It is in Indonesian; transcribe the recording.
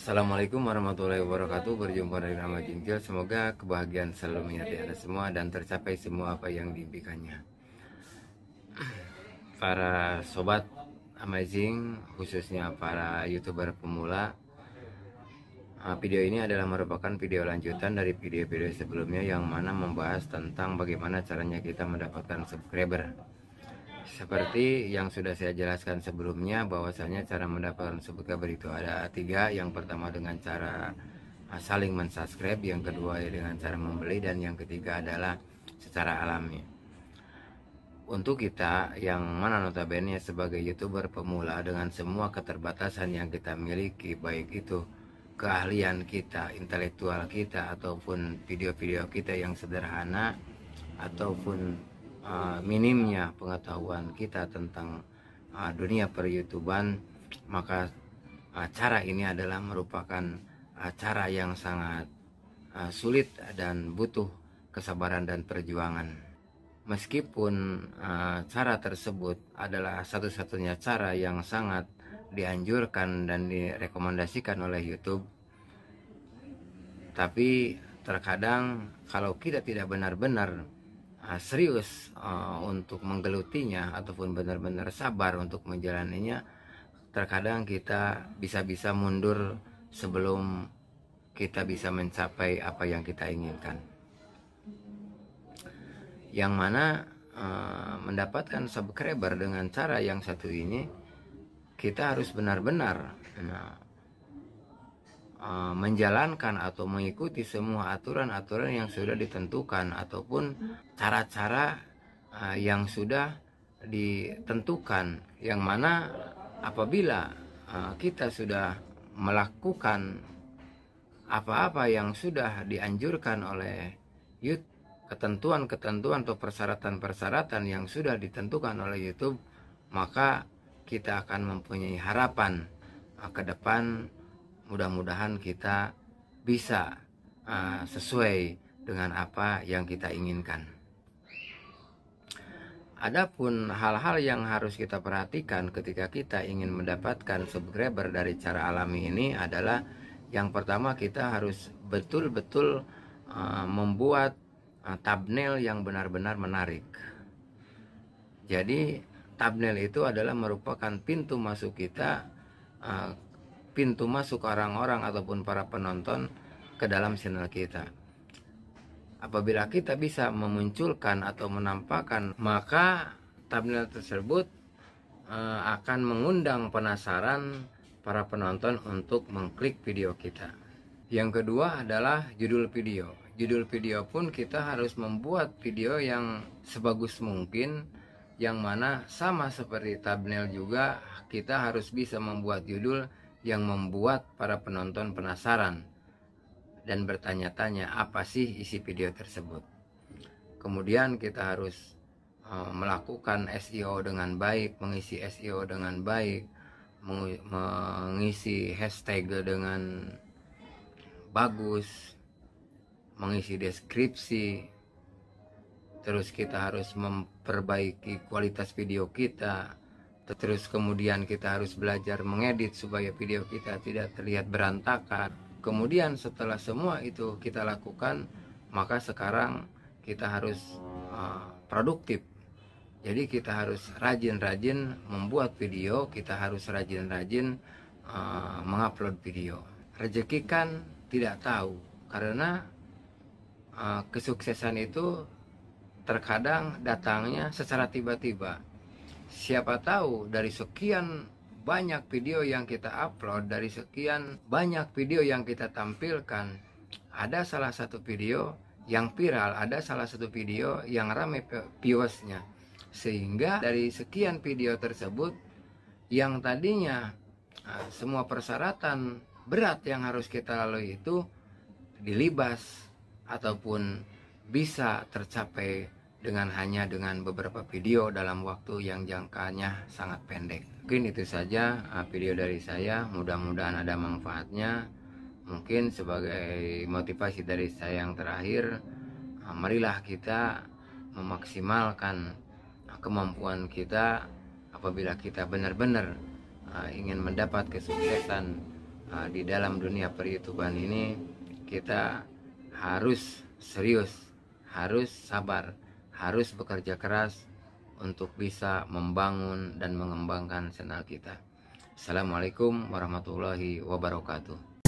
Assalamualaikum warahmatullahi wabarakatuh Berjumpa dari nama Jintil Semoga kebahagiaan selalu menyertai Anda semua Dan tercapai semua apa yang diimpikannya Para sobat amazing Khususnya para youtuber pemula uh, Video ini adalah merupakan video lanjutan dari video-video sebelumnya Yang mana membahas tentang bagaimana caranya kita mendapatkan subscriber seperti yang sudah saya jelaskan sebelumnya bahwasanya cara mendapatkan subscriber itu ada tiga Yang pertama dengan cara ah, saling mensubscribe Yang kedua dengan cara membeli Dan yang ketiga adalah secara alami untuk kita yang mana notabene sebagai youtuber pemula dengan semua keterbatasan yang kita miliki baik itu keahlian kita, intelektual kita ataupun video-video kita yang sederhana ataupun Ah, minimnya pengetahuan kita tentang uh, dunia peryoutuban maka ah, cara ini adalah merupakan cara yang sangat sulit dan butuh kesabaran dan perjuangan. Meskipun cara tersebut adalah satu-satunya cara yang sangat dianjurkan dan direkomendasikan oleh YouTube, tapi terkadang kalau kita tidak benar-benar Ah, serius uh, untuk menggelutinya ataupun benar-benar sabar untuk menjalaninya terkadang kita bisa-bisa mundur sebelum kita bisa mencapai apa yang kita inginkan yang mana uh, mendapatkan subscriber dengan cara yang satu ini kita harus benar-benar nah, Eh, menjalankan atau mengikuti semua aturan-aturan yang sudah ditentukan ataupun cara-cara eh, yang sudah ditentukan yang mana apabila eh, kita sudah melakukan apa-apa yang sudah dianjurkan oleh YouTube ketentuan-ketentuan atau persyaratan-persyaratan yang sudah ditentukan oleh YouTube maka kita akan mempunyai harapan ke depan mudah-mudahan kita bisa uh, sesuai dengan apa yang kita inginkan. Adapun hal-hal yang harus kita perhatikan ketika kita ingin mendapatkan subscriber dari cara alami ini adalah yang pertama kita harus betul-betul uh, membuat uh, thumbnail yang benar-benar menarik. Jadi thumbnail itu adalah merupakan pintu masuk kita uh, pintu masuk orang-orang ataupun para penonton ke dalam channel kita. Apabila kita bisa memunculkan atau menampakkan, maka thumbnail tersebut eh, akan mengundang penasaran para penonton untuk mengklik video kita. Yang kedua adalah judul video. Judul video pun kita harus membuat video yang sebagus mungkin yang mana sama seperti thumbnail juga kita harus bisa membuat judul yang membuat para penonton penasaran dan bertanya-tanya apa sih isi video tersebut. Kemudian kita harus eh, melakukan SEO dengan baik, mengisi SEO dengan baik, mengisi hashtag dengan bagus, mengisi deskripsi, terus kita harus memperbaiki kualitas video kita, terus kemudian kita harus belajar mengedit supaya video kita tidak terlihat berantakan kemudian setelah semua itu kita lakukan maka sekarang kita harus uh, produktif jadi kita harus rajin-rajin membuat video kita harus rajin-rajin uh, mengupload video rezeki kan tidak tahu karena uh, kesuksesan itu terkadang datangnya secara tiba-tiba siapa tahu dari sekian banyak video yang kita upload, dari sekian banyak video yang kita tampilkan, ada salah satu video yang viral, ada salah satu video yang rame viewersnya. Sehingga dari sekian video tersebut, yang tadinya ah, semua persyaratan berat yang harus kita lalui itu dilibas ataupun bisa tercapai dengan hanya dengan beberapa video dalam waktu yang jangkanya sangat pendek. Mungkin itu saja uh, video dari saya, mudah-mudahan ada manfaatnya. Mungkin sebagai motivasi dari saya yang terakhir, uh, marilah kita memaksimalkan uh, kemampuan kita apabila kita benar-benar ingin mendapat kesuksesan di dalam dunia peryoutuban ini, kita harus serius, harus sabar harus bekerja keras untuk bisa membangun dan mengembangkan senal kita. Assalamualaikum warahmatullahi wabarakatuh.